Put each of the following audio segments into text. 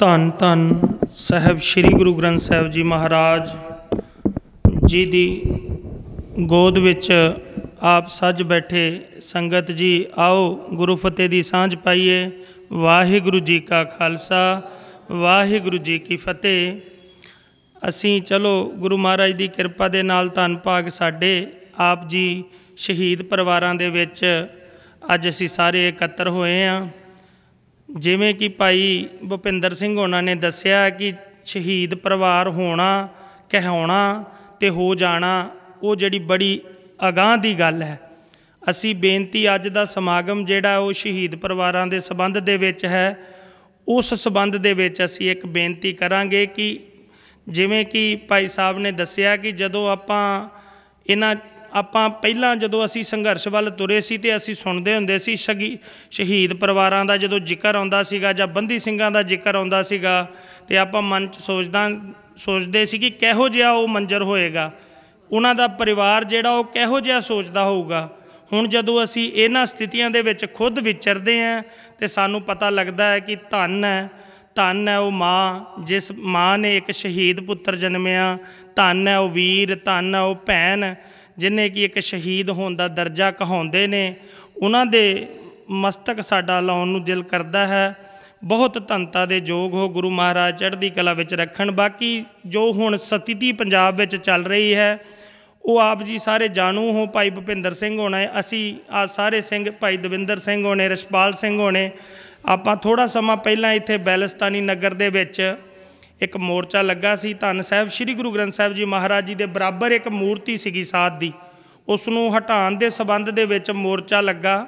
ਧੰਨ ਧੰਨ ਸਹਿਬ ਸ੍ਰੀ ਗੁਰੂ ਗ੍ਰੰਥ ਸਾਹਿਬ ਜੀ ਮਹਾਰਾਜ ਜੀ ਦੀ ਗੋਦ ਵਿੱਚ ਆਪ ਸੱਜ ਬੈਠੇ ਸੰਗਤ ਜੀ ਆਓ ਗੁਰੂ ਫਤਿਹ ਦੀ ਸਾਂਝ ਪਾਈਏ ਵਾਹਿਗੁਰੂ ਜੀ ਕਾ ਖਾਲਸਾ ਵਾਹਿਗੁਰੂ ਜੀ ਕੀ ਫਤਿਹ ਅਸੀਂ ਚਲੋ ਗੁਰੂ ਮਹਾਰਾਜ ਦੀ ਕਿਰਪਾ ਦੇ ਨਾਲ ਧੰਨ ਭਾਗ ਸਾਡੇ ਆਪ ਜੀ ਸ਼ਹੀਦ ਪਰਿਵਾਰਾਂ ਦੇ ਵਿੱਚ ਅੱਜ ਅਸੀਂ ਸਾਰੇ ਇਕੱਤਰ ਹੋਏ ਆਂ ਜਿਵੇਂ ਕਿ ਭਾਈ ਭੁਪਿੰਦਰ ਸਿੰਘ ਹੋਣਾ ਨੇ ਦੱਸਿਆ ਕਿ ਸ਼ਹੀਦ ਪਰਿਵਾਰ ਹੋਣਾ ਕਹਾਉਣਾ ਤੇ ਹੋ ਜਾਣਾ ਉਹ ਜਿਹੜੀ ਬੜੀ ਅਗਾਹ ਦੀ ਗੱਲ ਹੈ ਅਸੀਂ ਬੇਨਤੀ ਅੱਜ ਦਾ ਸਮਾਗਮ ਜਿਹੜਾ ਉਹ ਸ਼ਹੀਦ ਪਰਿਵਾਰਾਂ ਦੇ ਸਬੰਧ ਦੇ ਵਿੱਚ ਹੈ ਉਸ ਸਬੰਧ ਦੇ ਵਿੱਚ ਅਸੀਂ ਇੱਕ ਬੇਨਤੀ ਕਰਾਂਗੇ ਕਿ ਜਿਵੇਂ ਕਿ ਭਾਈ ਸਾਹਿਬ ਨੇ ਦੱਸਿਆ ਕਿ ਜਦੋਂ ਆਪਾਂ ਇਹਨਾਂ ਆਪਾਂ ਪਹਿਲਾਂ ਜਦੋਂ ਅਸੀਂ ਸੰਘਰਸ਼ ਵੱਲ ਤੁਰੇ ਸੀ ਤੇ ਅਸੀਂ ਸੁਣਦੇ ਹੁੰਦੇ ਸੀ ਸ਼ਗੀ ਸ਼ਹੀਦ ਪਰਿਵਾਰਾਂ ਦਾ ਜਦੋਂ ਜ਼ਿਕਰ ਆਉਂਦਾ ਸੀਗਾ ਜਾਂ ਬੰਦੀ ਸਿੰਘਾਂ ਦਾ ਜ਼ਿਕਰ ਆਉਂਦਾ ਸੀਗਾ ਤੇ ਆਪਾਂ ਮਨ 'ਚ ਸੋਚਦਾ ਸੋਚਦੇ ਸੀ ਕਿ ਕਿਹੋ ਜਿਹਾ ਉਹ ਮੰਜ਼ਰ ਹੋਏਗਾ ਉਹਨਾਂ ਦਾ ਪਰਿਵਾਰ ਜਿਹੜਾ ਉਹ ਕਿਹੋ ਜਿਹਾ ਸੋਚਦਾ ਹੋਊਗਾ ਹੁਣ ਜਦੋਂ ਅਸੀਂ ਇਹਨਾਂ ਸਥਿਤੀਆਂ ਦੇ ਵਿੱਚ ਖੁਦ ਵਿਚਰਦੇ ਆਂ ਤੇ ਸਾਨੂੰ ਪਤਾ ਲੱਗਦਾ ਹੈ ਕਿ ਧੰਨ ਹੈ ਧੰਨ ਹੈ ਉਹ ਮਾਂ ਜਿਸ ਮਾਂ ਨੇ ਇੱਕ ਸ਼ਹੀਦ ਪੁੱਤਰ ਜਨਮਿਆ ਧੰਨ ਹੈ ਉਹ ਵੀਰ ਧੰਨ ਹੈ ਉਹ ਭੈਣ ਜਿਨੇ ਕੀ ਇੱਕ ਸ਼ਹੀਦ ਹੋਣ ਦਾ ਦਰਜਾ ਕਹਾਉਂਦੇ ਨੇ ਉਹਨਾਂ ਦੇ ਮਸਤਕ ਸਾਡਾ ਲਾਉਣ ਨੂੰ ਦਿਲ ਕਰਦਾ ਹੈ ਬਹੁਤ ਧੰਤਾ ਦੇ ਯੋਗ ਹੋ ਗੁਰੂ ਮਹਾਰਾਜ ਚੜ੍ਹਦੀ ਕਲਾ ਵਿੱਚ ਰੱਖਣ ਬਾਕੀ ਜੋ ਹੁਣ ਸਤਿਤੀ ਪੰਜਾਬ ਵਿੱਚ ਚੱਲ ਰਹੀ ਹੈ ਉਹ ਆਪ ਜੀ ਸਾਰੇ ਜਾਣੂ ਹੋ ਭਾਈ ਭੁਪਿੰਦਰ ਸਿੰਘ ਹੋਣਾ ਅਸੀਂ ਆ ਸਾਰੇ ਸਿੰਘ ਭਾਈ ਦਵਿੰਦਰ ਸਿੰਘ ਹੋਣੇ ਰਸ਼ਪਾਲ ਸਿੰਘ ਹੋਣੇ ਆਪਾਂ ਥੋੜਾ ਸਮਾਂ ਪਹਿਲਾਂ ਇੱਥੇ ਬੈਲਸਤਾਨੀ ਨਗਰ ਦੇ ਵਿੱਚ ਇੱਕ ਮੋਰਚਾ ਲੱਗਾ ਸੀ ਧੰਨ ਸਾਹਿਬ ਸ੍ਰੀ ਗੁਰੂ ਗ੍ਰੰਥ ਸਾਹਿਬ ਜੀ ਮਹਾਰਾਜ ਜੀ ਦੇ ਬਰਾਬਰ ਇੱਕ ਮੂਰਤੀ ਸੀਗੀ ਸਾਧ ਦੀ ਉਸ ਨੂੰ ਹਟਾਉਣ ਦੇ ਸਬੰਧ ਦੇ ਵਿੱਚ ਮੋਰਚਾ ਲੱਗਾ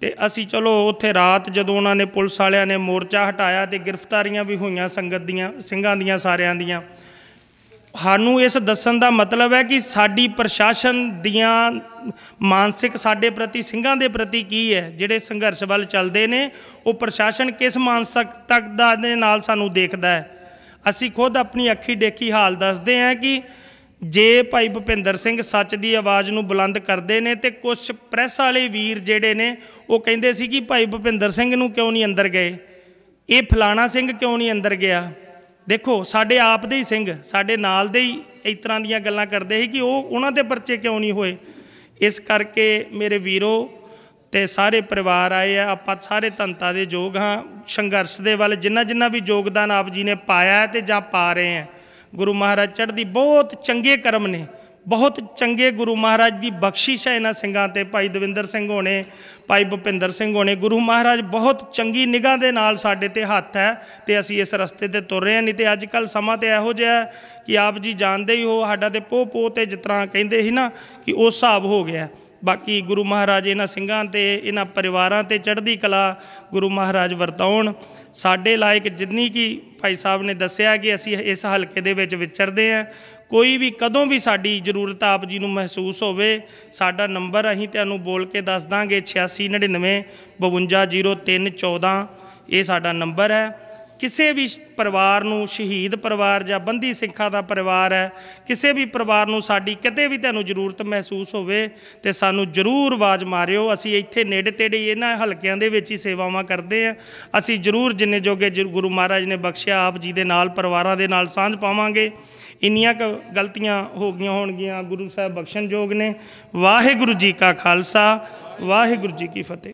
ਤੇ ਅਸੀਂ ਚਲੋ ਉੱਥੇ ਰਾਤ ਜਦੋਂ ਉਹਨਾਂ ਨੇ ਪੁਲਿਸ ਵਾਲਿਆਂ ਨੇ ਮੋਰਚਾ ਹਟਾਇਆ ਤੇ ਗ੍ਰਿਫਤਾਰੀਆਂ ਵੀ ਹੋਈਆਂ ਸੰਗਤ ਦੀਆਂ ਸਿੰਘਾਂ ਦੀਆਂ ਸਾਰਿਆਂ ਦੀਆਂ ਸਾਨੂੰ ਇਸ ਦੱਸਣ ਦਾ ਮਤਲਬ ਹੈ ਕਿ ਸਾਡੀ ਪ੍ਰਸ਼ਾਸਨ ਦੀਆਂ ਮਾਨਸਿਕ ਸਾਡੇ ਪ੍ਰਤੀ ਸਿੰਘਾਂ ਦੇ ਪ੍ਰਤੀ ਕੀ ਹੈ ਜਿਹੜੇ ਸੰਘਰਸ਼ ਵੱਲ ਚੱਲਦੇ ਨੇ ਉਹ ਪ੍ਰਸ਼ਾਸਨ ਕਿਸ ਮਾਨਸਿਕ ਤੱਕ ਦਾ ਦੇ ਨਾਲ ਸਾਨੂੰ ਦੇਖਦਾ ਹੈ ਅਸੀਂ ਖੁਦ ਆਪਣੀ ਅੱਖੀ ਦੇਖੀ ਹਾਲ ਦੱਸਦੇ ਹਾਂ ਕਿ ਜੇ ਭਾਈ ਭੁਪਿੰਦਰ ਸਿੰਘ ਸੱਚ ਦੀ ਆਵਾਜ਼ ਨੂੰ ਬੁਲੰਦ ਕਰਦੇ ਨੇ ਤੇ ਕੁਝ ਪ੍ਰੈਸ ਵਾਲੇ ਵੀਰ ਜਿਹੜੇ ਨੇ ਉਹ ਕਹਿੰਦੇ ਸੀ ਕਿ ਭਾਈ ਭੁਪਿੰਦਰ ਸਿੰਘ ਨੂੰ ਕਿਉਂ ਨਹੀਂ ਅੰਦਰ ਗਏ ਇਹ ਫਲਾਣਾ ਸਿੰਘ ਕਿਉਂ ਨਹੀਂ ਅੰਦਰ ਗਿਆ ਦੇਖੋ ਸਾਡੇ ਆਪ ਦੇ ਹੀ ਸਿੰਘ ਸਾਡੇ ਨਾਲ ਦੇ ਹੀ ਇਸ ਤਰ੍ਹਾਂ ਦੀਆਂ ਗੱਲਾਂ ਕਰਦੇ ਸੀ ਕਿ ਉਹ ਉਹਨਾਂ ਦੇ ਪਰਚੇ ਕਿਉਂ ਨਹੀਂ ਹੋਏ ਇਸ ਕਰਕੇ ਮੇਰੇ ਵੀਰੋ ਤੇ ਸਾਰੇ ਪਰਿਵਾਰ ਆਏ ਆ ਆਪਾਂ ਸਾਰੇ ਤੰਤਾ ਦੇ ਯੋਗ ਹਾਂ ਸੰਘਰਸ਼ ਦੇ ਵੱਲ ਜਿੰਨਾ ਜਿੰਨਾ ਵੀ ਯੋਗਦਾਨ ਆਪ ਜੀ ਨੇ ਪਾਇਆ ਤੇ ਜਾਂ ਪਾ ਰਹੇ ਆ ਗੁਰੂ ਮਹਾਰਾਜ ਚੜ੍ਹਦੀ ਬਹੁਤ ਚੰਗੇ ਕਰਮ ਨੇ ਬਹੁਤ ਚੰਗੇ ਗੁਰੂ ਮਹਾਰਾਜ ਦੀ ਬਖਸ਼ਿਸ਼ ਹੈ ਇਹਨਾਂ ਸਿੰਘਾਂ ਤੇ ਭਾਈ ਦਵਿੰਦਰ ਸਿੰਘ ਹੋਣੇ ਭਾਈ ਭੁਪਿੰਦਰ ਸਿੰਘ ਹੋਣੇ ਗੁਰੂ ਮਹਾਰਾਜ ਬਹੁਤ ਚੰਗੀ ਨਿਗਾਹ ਦੇ ਨਾਲ ਸਾਡੇ ਤੇ ਹੱਥ ਹੈ ਤੇ ਅਸੀਂ ਇਸ ਰਸਤੇ ਤੇ ਤੁਰ ਰਹੇ ਹਾਂ ਨਹੀਂ ਤੇ ਅੱਜ ਕੱਲ ਸਮਾਂ ਤੇ ਇਹੋ ਜਿਹਾ ਕਿ ਆਪ ਜੀ ਜਾਣਦੇ ਹੀ ਹੋ ਸਾਡਾ ਤੇ ਪੋ ਪੋ ਤੇ ਜਿਤਰਾ ਕਹਿੰਦੇ ਸੀ ਨਾ ਕਿ ਉਸ ਹਿਸਾਬ ਹੋ ਗਿਆ ਬਾਕੀ ਗੁਰੂ ਮਹਾਰਾਜ ਇਹਨਾਂ ਸਿੰਘਾਂ ਤੇ ਇਹਨਾਂ ਪਰਿਵਾਰਾਂ ਤੇ ਚੜ੍ਹਦੀ ਕਲਾ ਗੁਰੂ ਮਹਾਰਾਜ ਵਰਤਾਉਣ ਸਾਡੇ ਲਾਇਕ ਜਿੰਨੀ ਕੀ ਭਾਈ ਸਾਹਿਬ ਨੇ ਦੱਸਿਆ ਕਿ ਅਸੀਂ ਇਸ ਹਲਕੇ ਦੇ ਵਿੱਚ ਵਿਚਰਦੇ ਆਂ ਕੋਈ ਵੀ ਕਦੋਂ ਵੀ ਸਾਡੀ ਜ਼ਰੂਰਤ ਆਪ ਜੀ ਨੂੰ ਮਹਿਸੂਸ ਹੋਵੇ ਸਾਡਾ ਨੰਬਰ ਅਸੀਂ ਤੁਹਾਨੂੰ ਬੋਲ ਕੇ ਦੱਸ ਦਾਂਗੇ 8699 520314 ਇਹ ਸਾਡਾ ਨੰਬਰ ਹੈ ਕਿਸੇ ਵੀ ਪਰਿਵਾਰ ਨੂੰ ਸ਼ਹੀਦ ਪਰਿਵਾਰ ਜਾਂ ਬੰਦੀ ਸਿੱਖਾਂ ਦਾ ਪਰਿਵਾਰ ਹੈ ਕਿਸੇ ਵੀ ਪਰਿਵਾਰ ਨੂੰ ਸਾਡੀ ਕਿਤੇ ਵੀ ਤੁਹਾਨੂੰ ਜ਼ਰੂਰਤ ਮਹਿਸੂਸ ਹੋਵੇ ਤੇ ਸਾਨੂੰ ਜ਼ਰੂਰ ਆਵਾਜ਼ ਮਾਰਿਓ ਅਸੀਂ ਇੱਥੇ ਨੇੜੇ ਤੇੜੇ ਇਹਨਾਂ ਹਲਕਿਆਂ ਦੇ ਵਿੱਚ ਹੀ ਸੇਵਾਵਾਂ ਕਰਦੇ ਆ ਅਸੀਂ ਜ਼ਰੂਰ ਜਿੰਨੇ ਜੋਗੇ ਗੁਰੂ ਮਹਾਰਾਜ ਨੇ ਬਖਸ਼ਿਆ ਆਪ ਜੀ ਦੇ ਨਾਲ ਪਰਿਵਾਰਾਂ ਦੇ ਨਾਲ ਸਾਂਝ ਪਾਵਾਂਗੇ ਇੰਨੀਆਂ ਗਲਤੀਆਂ ਹੋ ਗਈਆਂ ਹੋਣਗੀਆਂ ਗੁਰੂ ਸਾਹਿਬ ਬਖਸ਼ਣਯੋਗ ਨੇ ਵਾਹਿਗੁਰੂ ਜੀ ਕਾ ਖਾਲਸਾ ਵਾਹਿਗੁਰੂ ਜੀ ਕੀ ਫਤਿਹ